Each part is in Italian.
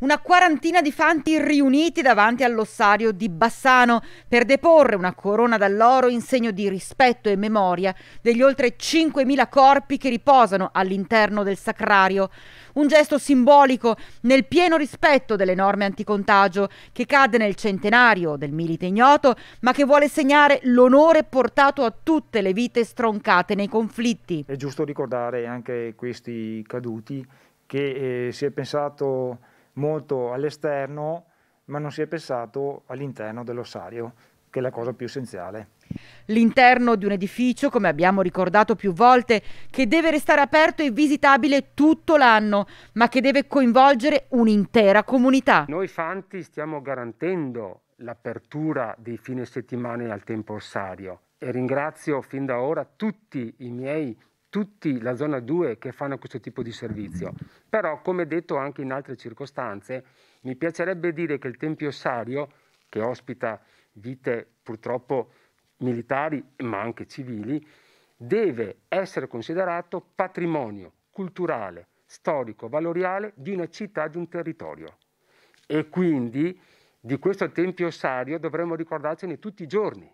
una quarantina di fanti riuniti davanti all'ossario di Bassano per deporre una corona d'alloro in segno di rispetto e memoria degli oltre 5.000 corpi che riposano all'interno del sacrario. Un gesto simbolico nel pieno rispetto delle norme anticontagio che cade nel centenario del milite ignoto, ma che vuole segnare l'onore portato a tutte le vite stroncate nei conflitti. È giusto ricordare anche questi caduti che eh, si è pensato molto all'esterno, ma non si è pensato all'interno dell'ossario, che è la cosa più essenziale. L'interno di un edificio, come abbiamo ricordato più volte, che deve restare aperto e visitabile tutto l'anno, ma che deve coinvolgere un'intera comunità. Noi Fanti stiamo garantendo l'apertura dei fine settimane al tempo ossario e ringrazio fin da ora tutti i miei tutti la zona 2 che fanno questo tipo di servizio. Però, come detto anche in altre circostanze, mi piacerebbe dire che il Tempio Ossario, che ospita vite purtroppo militari ma anche civili, deve essere considerato patrimonio culturale, storico, valoriale di una città, di un territorio. E quindi di questo Tempio Ossario dovremmo ricordarcene tutti i giorni.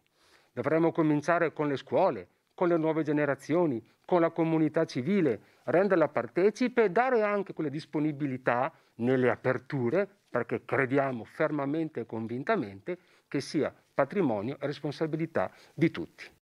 Dovremmo cominciare con le scuole, con le nuove generazioni, con la comunità civile, renderla partecipe e dare anche quelle disponibilità nelle aperture, perché crediamo fermamente e convintamente che sia patrimonio e responsabilità di tutti.